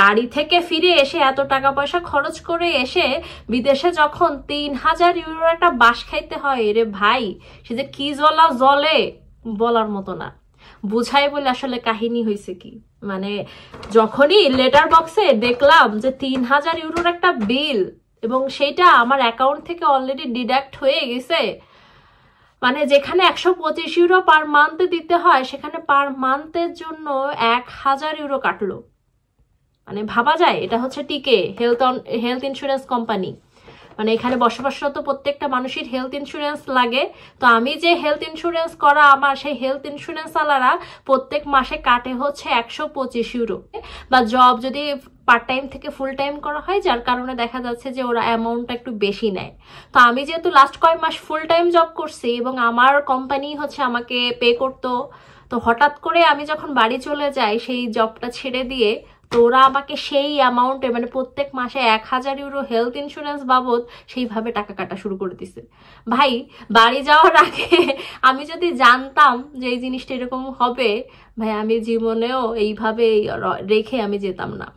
বাড়ি থেকে ফিরে এসে এত টাকা পয়সা খরচ করে এসে বিদেশে যখন তিন হাজার ইউরোর একটা বাস খাইতে হয় রে ভাই সে যে কি জলা জলে বলার মতো না বুঝাই বলে আসলে কাহিনী হয়েছে কি মানে যখনই লেটার বক্সে দেখলাম যে তিন হাজার ইউরোর একটা বিল এবং সেইটা আমার অ্যাকাউন্ট থেকে অলরেডি ডিডাক্ট হয়ে গেছে মানে যেখানে একশো পঁচিশ ইউরো পার মান্থে দিতে হয় সেখানে পার মান্থের জন্য এক হাজার ইউরো কাটলো মানে ভাবা যায় এটা হচ্ছে টিকে হেলথ হেলথ ইন্স্যুরেন্স কোম্পানি মানে এখানে বসবাসরত প্রত্যেকটা মানুষের হেলথ ইন্স্যুরেন্স লাগে তো আমি যে হেলথ ইন্স্যুরেন্স করা আমার সেই হেলথ ইন্স্যুরেন্স আলারা প্রত্যেক মাসে কাটে হচ্ছে একশো পঁচিশ ইউরো বা জব যদি পার্ট টাইম থেকে ফুল টাইম করা হয় যার কারণে দেখা যাচ্ছে যে ওরা অ্যামাউন্টটা একটু বেশি নেয় তো আমি যেহেতু লাস্ট কয়েক মাস ফুল টাইম জব করছি এবং আমার কোম্পানি হচ্ছে আমাকে পে করতো তো হঠাৎ করে আমি যখন বাড়ি চলে যাই সেই জবটা ছেড়ে দিয়ে তো ওরা আমাকে সেই অ্যামাউন্টে মানে প্রত্যেক মাসে এক হাজার ইউরো হেলথ ইন্স্যুরেন্স বাবদ সেইভাবে টাকা কাটা শুরু করে দিছে ভাই বাড়ি যাওয়ার আগে আমি যদি জানতাম যে এই জিনিসটা এরকম হবে ভাই আমি জীবনেও এইভাবে রেখে আমি যেতাম না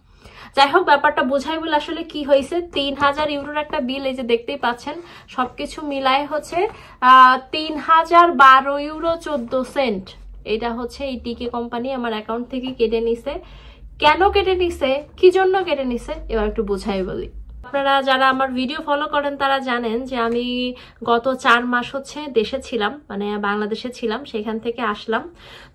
যাই হোক ব্যাপারটা বোঝাই বলে আসলে কি হয়েছে তিন হাজার ইউরোর একটা বিল এই যে দেখতেই পাচ্ছেন সবকিছু মিলায় হচ্ছে তিন হাজার বারো ইউরো চোদ্দ সেন্ট এটা হচ্ছে এই টিকে কোম্পানি আমার অ্যাকাউন্ট থেকে কেটে নিছে কেন কেটে নিছে কি জন্য কেটে নিছে এবার একটু বোঝাই বলি আপনারা যারা আমার ভিডিও ফলো করেন তারা জানেন যে আমি গত চার মাস হচ্ছে দেশে ছিলাম মানে বাংলাদেশে ছিলাম সেখান থেকে আসলাম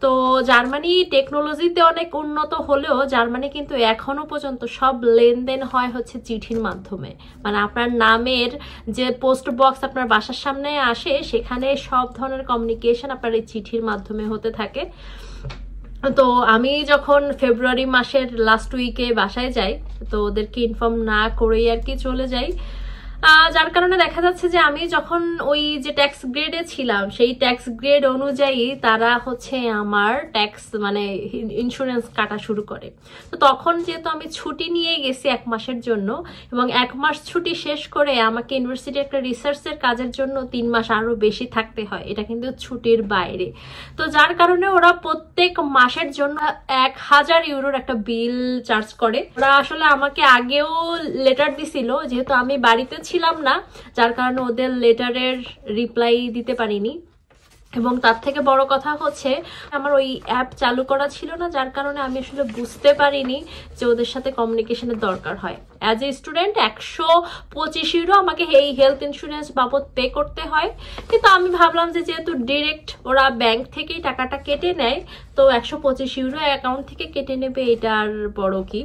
তো জার্মানি টেকনোলজিতে অনেক উন্নত হলেও জার্মানি কিন্তু এখনও পর্যন্ত সব লেনদেন হয় হচ্ছে চিঠির মাধ্যমে মানে আপনার নামের যে পোস্ট বক্স আপনার বাসার সামনে আসে সেখানে সব ধরনের কমিউনিকেশন আপনার এই চিঠির মাধ্যমে হতে থাকে তো আমি যখন ফেব্রুয়ারি মাসের লাস্ট উইকে বাসায় যাই তো ওদেরকে ইনফর্ম না করেই আর কি চলে যাই যার কারণে দেখা যাচ্ছে যে আমি যখন ওই যে ট্যাক্স গ্রেডে ছিলাম সেই ট্যাক্স গ্রেড অনুযায়ী তারা হচ্ছে আমার ট্যাক্স মানে ইন্স্যুরেন্স কাটা শুরু করে তো তখন যেহেতু আমি ছুটি নিয়ে গেছি এক মাসের জন্য এবং এক মাস ছুটি শেষ করে আমাকে ইউনিভার্সিটি একটা রিসার্চের কাজের জন্য তিন মাস আরও বেশি থাকতে হয় এটা কিন্তু ছুটির বাইরে তো যার কারণে ওরা প্রত্যেক মাসের জন্য এক হাজার ইউরোর একটা বিল চার্জ করে ওরা আসলে আমাকে আগেও লেটার দিছিল যেহেতু আমি বাড়িতে ছিলাম না যার কারণে ওদের লেটারের রিপ্লাই দিতে পারিনি এবং তার থেকে বড় কথা হচ্ছে আমার ওই অ্যাপ চালু করা ছিল না যার কারণে আমি আসলে বুঝতে পারিনি যে ওদের সাথে কমিউনিকেশনের দরকার হয় অ্যাজ এ স্টুডেন্ট একশো পঁচিশ ইউরো আমাকে এই হেলথ ইন্স্যুরেন্স বাবদ পে করতে হয় কিন্তু আমি ভাবলাম যে যেহেতু ডিরেক্ট ওরা ব্যাংক থেকেই টাকাটা কেটে নেয় তো একশো পঁচিশ ইউরো অ্যাকাউন্ট থেকে কেটে নেবে এটা আর বড় কি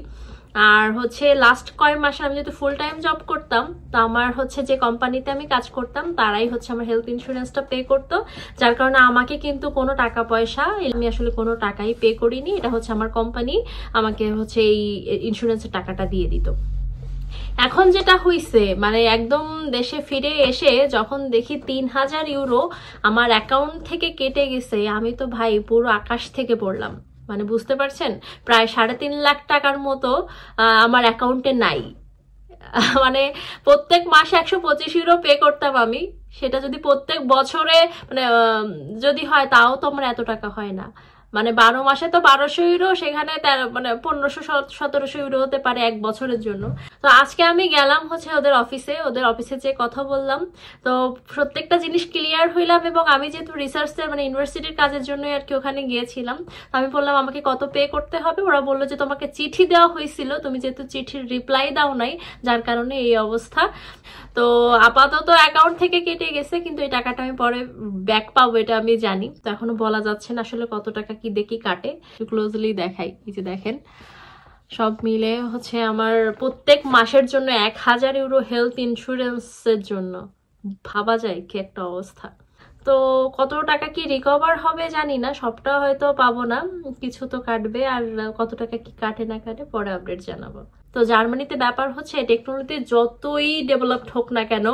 আর হচ্ছে লাস্ট কয়েক মাসে আমি যেহেতু ফুল টাইম জব করতাম তো আমার হচ্ছে যে কোম্পানিতে আমি কাজ করতাম তারাই হচ্ছে আমার হেলথ ইন্স্যুরেন্সটা পে করতো যার কারণে আমাকে কিন্তু কোনো টাকা পয়সা আমি আসলে কোনো টাকাই পে করিনি এটা হচ্ছে আমার কোম্পানি আমাকে হচ্ছে এই ইন্স্যুরেন্সের টাকাটা দিয়ে দিত এখন যেটা হইছে মানে একদম দেশে ফিরে এসে যখন দেখি তিন হাজার ইউরো আমার অ্যাকাউন্ট থেকে কেটে গেছে আমি তো ভাই পুরো আকাশ থেকে পড়লাম মানে বুঝতে পারছেন প্রায় সাড়ে তিন লাখ টাকার মতো আমার অ্যাকাউন্টে নাই মানে প্রত্যেক মাসে একশো পঁচিশ ইউরো পে করতাম আমি সেটা যদি প্রত্যেক বছরে মানে যদি হয় তাও তো আমার এত টাকা হয় না মানে বারো মাসে তো বারোশো ইউরো সেখানে মানে পনেরোশো সতেরোশো ইউরো হতে পারে এক বছরের জন্য তো আজকে আমি গেলাম হচ্ছে ওদের অফিসে ওদের অফিসে যে কথা বললাম তো প্রত্যেকটা জিনিস ক্লিয়ার হইলাম এবং আমি যেহেতু রিসার্চের মানে ইউনিভার্সিটির কাজের জন্যই আর কি ওখানে গিয়েছিলাম তো আমি বললাম আমাকে কত পে করতে হবে ওরা বললো যে তোমাকে চিঠি দেওয়া হয়েছিল তুমি যেহেতু চিঠির রিপ্লাই দাও নাই যার কারণে এই অবস্থা তো আপাতত অ্যাকাউন্ট থেকে কেটে গেছে কিন্তু এই টাকাটা আমি পরে ব্যাক পাবো এটা আমি জানি তো এখনো বলা যাচ্ছে না আসলে কত টাকা কি দেখি কাটে ক্লোজলি দেখাই এই যে দেখেন সব মিলে হচ্ছে আমার প্রত্যেক মাসের জন্য এক হাজার ইউরো হেলথ ইন্স্যুরেন্সের জন্য ভাবা যায় কি একটা অবস্থা তো কত টাকা কি রিকভার হবে জানি না সবটা হয়তো পাবো না কিছু তো কাটবে আর কত টাকা কি কাটে না কাটে পরে আপডেট জানাবো তো জার্মানিতে ব্যাপার হচ্ছে টেকনোলজি যতই ডেভেলপড হোক না কেন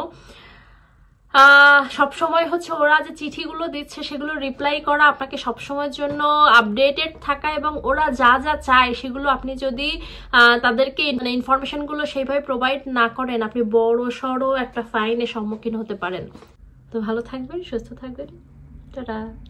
সব সময় হচ্ছে ওরা যে চিঠিগুলো দিচ্ছে সেগুলো রিপ্লাই করা আপনাকে সব সময়ের জন্য আপডেটেড থাকা এবং ওরা যা যা চায় সেগুলো আপনি যদি তাদেরকে মানে ইনফরমেশনগুলো সেইভাবে প্রোভাইড না করেন আপনি বড় সড়ো একটা ফাইনের সম্মুখীন হতে পারেন তো ভালো থাকবেন সুস্থ থাকবেন টাটা